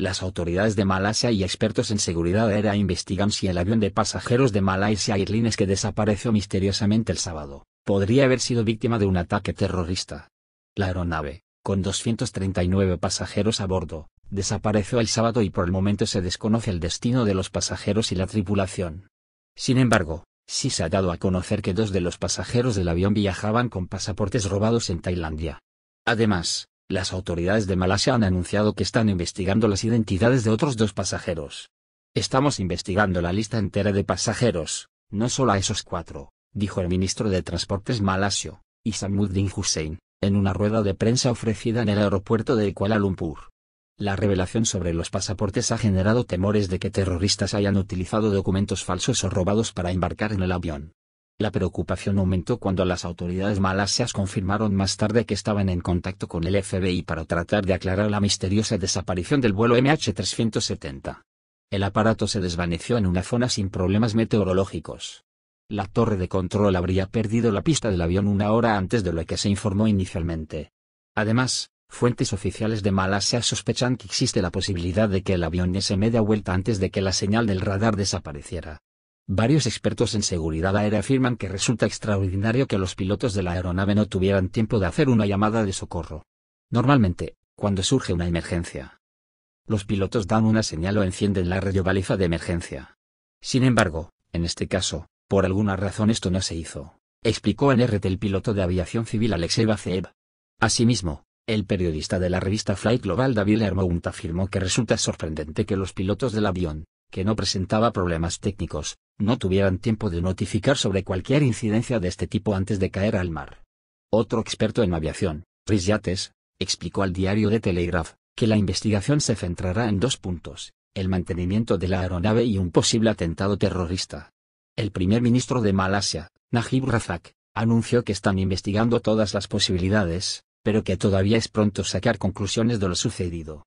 Las autoridades de Malasia y expertos en seguridad aérea investigan si el avión de pasajeros de Malaysia Airlines que desapareció misteriosamente el sábado, podría haber sido víctima de un ataque terrorista. La aeronave, con 239 pasajeros a bordo, desapareció el sábado y por el momento se desconoce el destino de los pasajeros y la tripulación. Sin embargo, sí se ha dado a conocer que dos de los pasajeros del avión viajaban con pasaportes robados en Tailandia. Además, las autoridades de Malasia han anunciado que están investigando las identidades de otros dos pasajeros. Estamos investigando la lista entera de pasajeros, no solo a esos cuatro, dijo el ministro de Transportes malasio, Isamuddin Hussein, en una rueda de prensa ofrecida en el aeropuerto de Kuala Lumpur. La revelación sobre los pasaportes ha generado temores de que terroristas hayan utilizado documentos falsos o robados para embarcar en el avión. La preocupación aumentó cuando las autoridades malasias confirmaron más tarde que estaban en contacto con el FBI para tratar de aclarar la misteriosa desaparición del vuelo MH370. El aparato se desvaneció en una zona sin problemas meteorológicos. La torre de control habría perdido la pista del avión una hora antes de lo que se informó inicialmente. Además, fuentes oficiales de Malasia sospechan que existe la posibilidad de que el avión se media vuelta antes de que la señal del radar desapareciera. Varios expertos en seguridad aérea afirman que resulta extraordinario que los pilotos de la aeronave no tuvieran tiempo de hacer una llamada de socorro. Normalmente, cuando surge una emergencia, los pilotos dan una señal o encienden la radiobaliza de emergencia. Sin embargo, en este caso, por alguna razón esto no se hizo, explicó en RT el piloto de aviación civil Alexei Vaceev. Asimismo, el periodista de la revista Flight Global David Hermount afirmó que resulta sorprendente que los pilotos del avión, que no presentaba problemas técnicos, no tuvieran tiempo de notificar sobre cualquier incidencia de este tipo antes de caer al mar. Otro experto en aviación, Rhys Yates, explicó al diario The Telegraph, que la investigación se centrará en dos puntos, el mantenimiento de la aeronave y un posible atentado terrorista. El primer ministro de Malasia, Najib Razak, anunció que están investigando todas las posibilidades, pero que todavía es pronto sacar conclusiones de lo sucedido.